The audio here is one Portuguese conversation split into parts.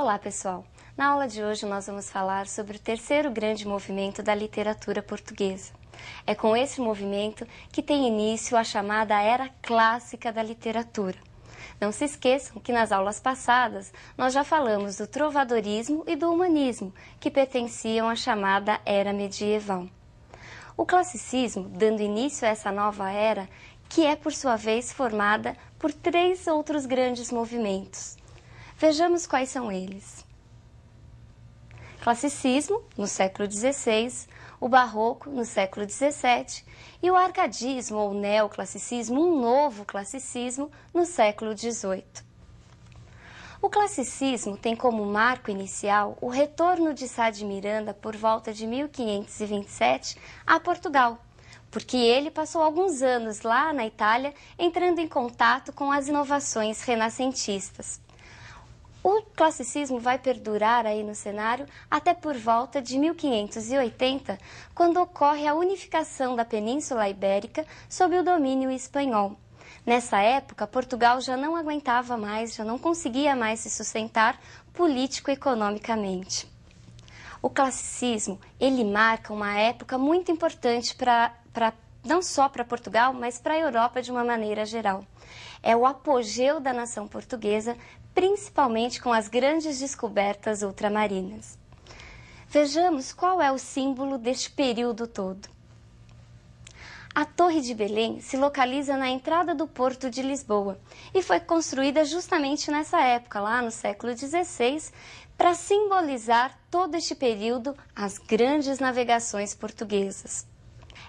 Olá, pessoal! Na aula de hoje, nós vamos falar sobre o terceiro grande movimento da literatura portuguesa. É com esse movimento que tem início a chamada Era Clássica da Literatura. Não se esqueçam que nas aulas passadas nós já falamos do trovadorismo e do humanismo, que pertenciam à chamada Era Medieval. O classicismo, dando início a essa nova era, que é por sua vez formada por três outros grandes movimentos: Vejamos quais são eles. Classicismo, no século XVI, o Barroco, no século XVII, e o Arcadismo ou Neoclassicismo, um novo classicismo, no século XVIII. O classicismo tem como marco inicial o retorno de Sá de Miranda por volta de 1527 a Portugal, porque ele passou alguns anos lá na Itália entrando em contato com as inovações renascentistas. O classicismo vai perdurar aí no cenário até por volta de 1580, quando ocorre a unificação da Península Ibérica sob o domínio espanhol. Nessa época, Portugal já não aguentava mais, já não conseguia mais se sustentar político-economicamente. O classicismo, ele marca uma época muito importante para não só para Portugal, mas para a Europa de uma maneira geral. É o apogeu da nação portuguesa, principalmente com as grandes descobertas ultramarinas. Vejamos qual é o símbolo deste período todo. A Torre de Belém se localiza na entrada do porto de Lisboa e foi construída justamente nessa época, lá no século XVI, para simbolizar todo este período as grandes navegações portuguesas.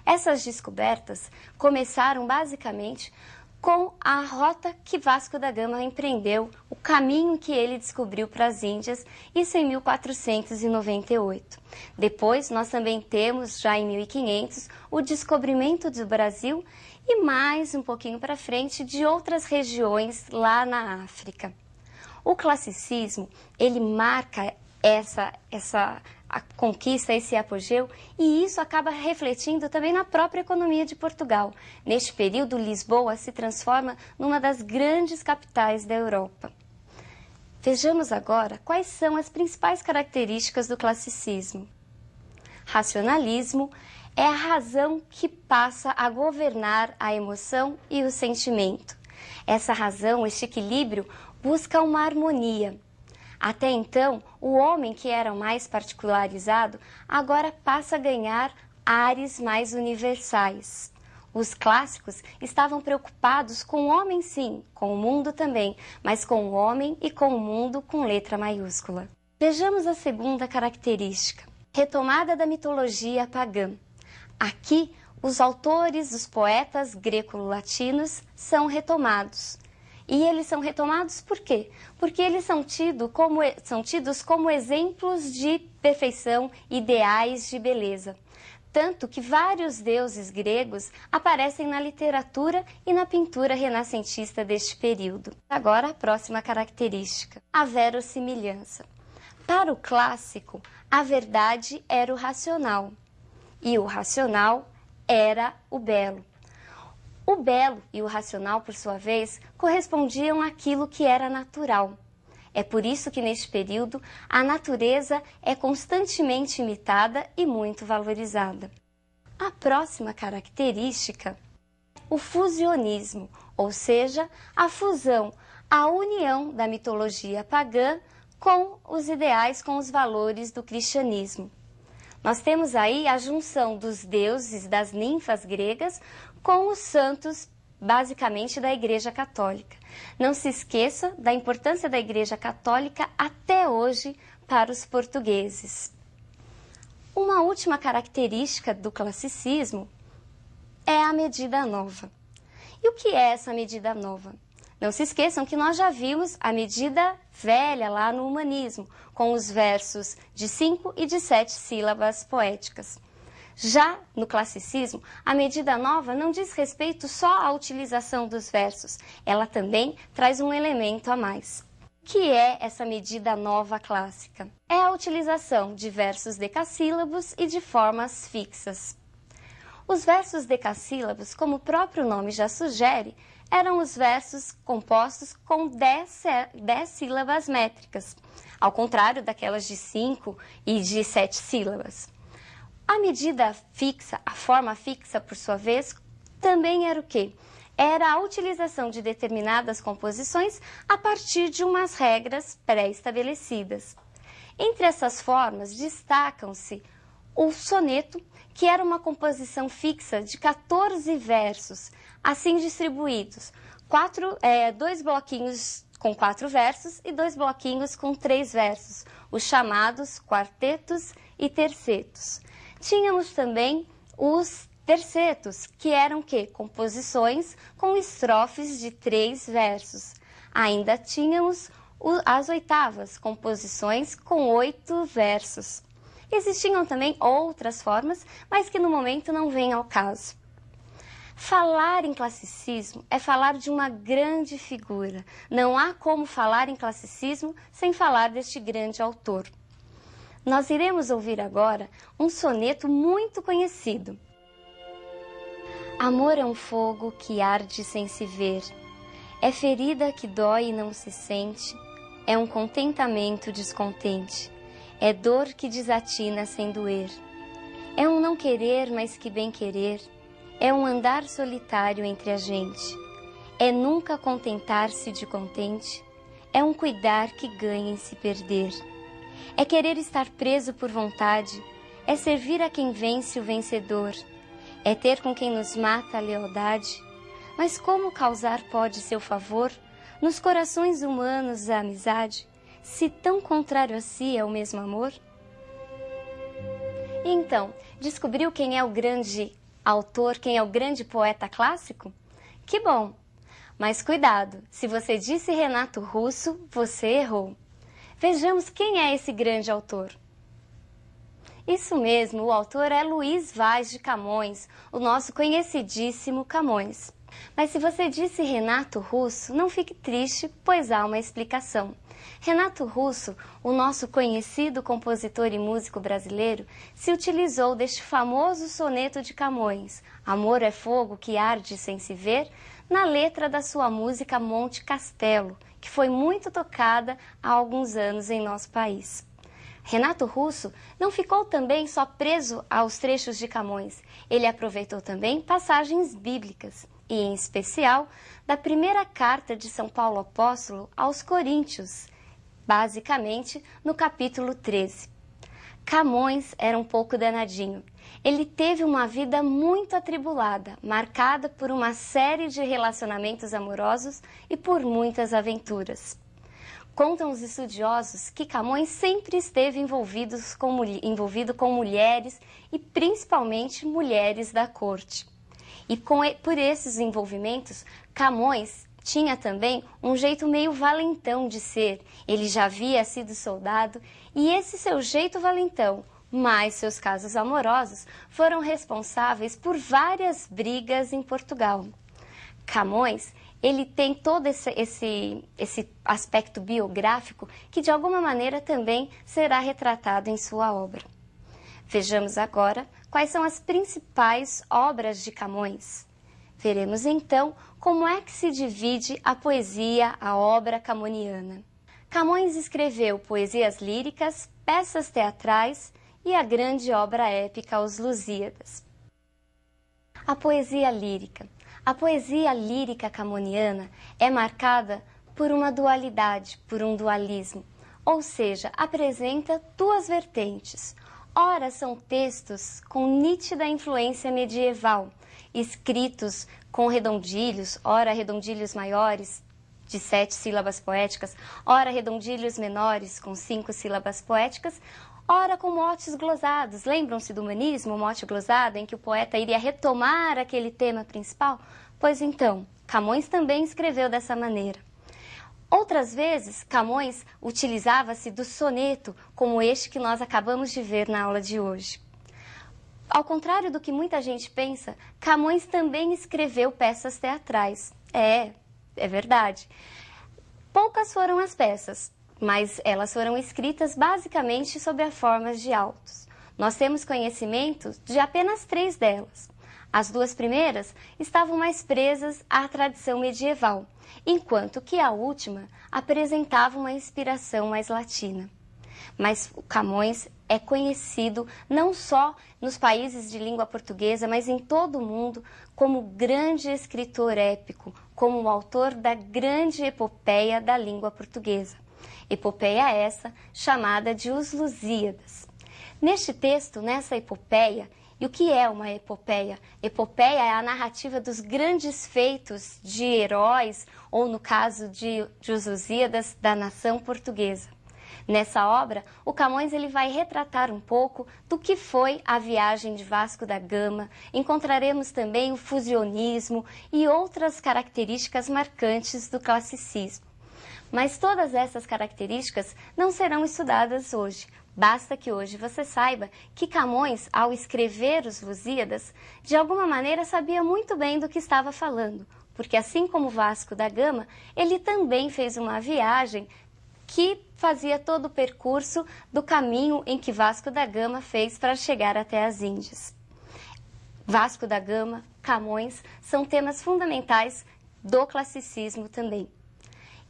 Essas descobertas começaram basicamente com a rota que Vasco da Gama empreendeu, o caminho que ele descobriu para as Índias, isso em 1498. Depois, nós também temos, já em 1500, o descobrimento do Brasil e mais um pouquinho para frente de outras regiões lá na África. O classicismo, ele marca essa, essa a conquista, esse apogeu, e isso acaba refletindo também na própria economia de Portugal. Neste período, Lisboa se transforma numa das grandes capitais da Europa. Vejamos agora quais são as principais características do classicismo. Racionalismo é a razão que passa a governar a emoção e o sentimento. Essa razão, este equilíbrio, busca uma harmonia até então, o homem que era mais particularizado agora passa a ganhar ares mais universais. Os clássicos estavam preocupados com o homem, sim, com o mundo também, mas com o homem e com o mundo com letra maiúscula. Vejamos a segunda característica, retomada da mitologia pagã. Aqui, os autores, os poetas greco-latinos são retomados. E eles são retomados por quê? Porque eles são, tido como, são tidos como exemplos de perfeição, ideais de beleza. Tanto que vários deuses gregos aparecem na literatura e na pintura renascentista deste período. Agora, a próxima característica: a verossimilhança. Para o clássico, a verdade era o racional e o racional era o belo. O belo e o racional, por sua vez, correspondiam àquilo que era natural. É por isso que, neste período, a natureza é constantemente imitada e muito valorizada. A próxima característica, o fusionismo, ou seja, a fusão, a união da mitologia pagã com os ideais, com os valores do cristianismo. Nós temos aí a junção dos deuses, das ninfas gregas, com os santos, basicamente, da Igreja Católica. Não se esqueça da importância da Igreja Católica até hoje para os portugueses. Uma última característica do classicismo é a medida nova. E o que é essa medida nova? Não se esqueçam que nós já vimos a medida velha lá no humanismo, com os versos de cinco e de sete sílabas poéticas. Já no classicismo, a medida nova não diz respeito só à utilização dos versos, ela também traz um elemento a mais. O que é essa medida nova clássica? É a utilização de versos decassílabos e de formas fixas. Os versos decassílabos, como o próprio nome já sugere, eram os versos compostos com dez sílabas métricas, ao contrário daquelas de cinco e de sete sílabas. A medida fixa, a forma fixa, por sua vez, também era o quê? Era a utilização de determinadas composições a partir de umas regras pré-estabelecidas. Entre essas formas destacam-se o soneto, que era uma composição fixa de 14 versos, assim distribuídos: quatro, é, dois bloquinhos com quatro versos e dois bloquinhos com três versos, os chamados quartetos e tercetos. Tínhamos também os tercetos, que eram que composições com estrofes de três versos. Ainda tínhamos as oitavas, composições com oito versos. Existiam também outras formas, mas que no momento não vêm ao caso. Falar em classicismo é falar de uma grande figura. Não há como falar em classicismo sem falar deste grande autor. Nós iremos ouvir agora um soneto muito conhecido. Amor é um fogo que arde sem se ver, é ferida que dói e não se sente, é um contentamento descontente, é dor que desatina sem doer. É um não querer, mas que bem querer, é um andar solitário entre a gente, é nunca contentar-se de contente, é um cuidar que ganha em se perder. É querer estar preso por vontade, é servir a quem vence o vencedor, é ter com quem nos mata a lealdade. Mas como causar pode seu favor nos corações humanos a amizade, se tão contrário a si é o mesmo amor? E então, descobriu quem é o grande autor, quem é o grande poeta clássico? Que bom! Mas cuidado, se você disse Renato Russo, você errou. Vejamos quem é esse grande autor. Isso mesmo, o autor é Luiz Vaz de Camões, o nosso conhecidíssimo Camões. Mas se você disse Renato Russo, não fique triste, pois há uma explicação. Renato Russo, o nosso conhecido compositor e músico brasileiro, se utilizou deste famoso soneto de Camões, Amor é fogo que arde sem se ver, na letra da sua música Monte Castelo, que foi muito tocada há alguns anos em nosso país. Renato Russo não ficou também só preso aos trechos de Camões, ele aproveitou também passagens bíblicas, e em especial da primeira carta de São Paulo Apóstolo aos Coríntios, basicamente no capítulo 13. Camões era um pouco danadinho ele teve uma vida muito atribulada, marcada por uma série de relacionamentos amorosos e por muitas aventuras. Contam os estudiosos que Camões sempre esteve envolvido com, envolvido com mulheres e principalmente mulheres da corte. E com, por esses envolvimentos, Camões tinha também um jeito meio valentão de ser. Ele já havia sido soldado e esse seu jeito valentão mas seus casos amorosos foram responsáveis por várias brigas em Portugal. Camões, ele tem todo esse, esse, esse aspecto biográfico que, de alguma maneira, também será retratado em sua obra. Vejamos agora quais são as principais obras de Camões. Veremos então como é que se divide a poesia, a obra camoniana. Camões escreveu poesias líricas, peças teatrais, e a grande obra épica Os Lusíadas. A poesia lírica. A poesia lírica camoniana é marcada por uma dualidade, por um dualismo, ou seja, apresenta duas vertentes. Ora, são textos com nítida influência medieval, escritos com redondilhos, ora redondilhos maiores, de sete sílabas poéticas, ora redondilhos menores, com cinco sílabas poéticas, ora com motes glosados. Lembram-se do humanismo, o mote glosado, em que o poeta iria retomar aquele tema principal? Pois então, Camões também escreveu dessa maneira. Outras vezes, Camões utilizava-se do soneto, como este que nós acabamos de ver na aula de hoje. Ao contrário do que muita gente pensa, Camões também escreveu peças teatrais. É, é verdade. Poucas foram as peças, mas elas foram escritas basicamente sobre a forma de autos. Nós temos conhecimento de apenas três delas. As duas primeiras estavam mais presas à tradição medieval, enquanto que a última apresentava uma inspiração mais latina. Mas o Camões é conhecido não só nos países de língua portuguesa, mas em todo o mundo como grande escritor épico, como o autor da grande epopeia da língua portuguesa. Epopeia essa chamada de Os Lusíadas. Neste texto, nessa epopeia, e o que é uma epopeia? Epopeia é a narrativa dos grandes feitos de heróis, ou no caso de, de Os Lusíadas, da nação portuguesa. Nessa obra, o Camões ele vai retratar um pouco do que foi a viagem de Vasco da Gama. Encontraremos também o fusionismo e outras características marcantes do classicismo. Mas todas essas características não serão estudadas hoje. Basta que hoje você saiba que Camões, ao escrever os Lusíadas, de alguma maneira sabia muito bem do que estava falando, porque assim como Vasco da Gama, ele também fez uma viagem que fazia todo o percurso do caminho em que Vasco da Gama fez para chegar até as Índias. Vasco da Gama, Camões, são temas fundamentais do classicismo também.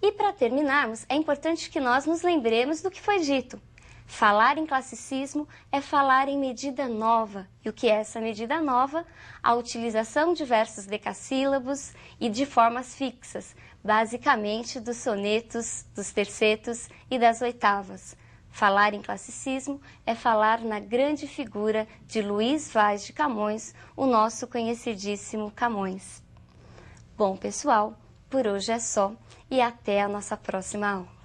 E para terminarmos, é importante que nós nos lembremos do que foi dito. Falar em classicismo é falar em medida nova. E o que é essa medida nova? A utilização de versos decassílabos e de formas fixas, basicamente dos sonetos, dos tercetos e das oitavas. Falar em classicismo é falar na grande figura de Luiz Vaz de Camões, o nosso conhecidíssimo Camões. Bom, pessoal, por hoje é só e até a nossa próxima aula.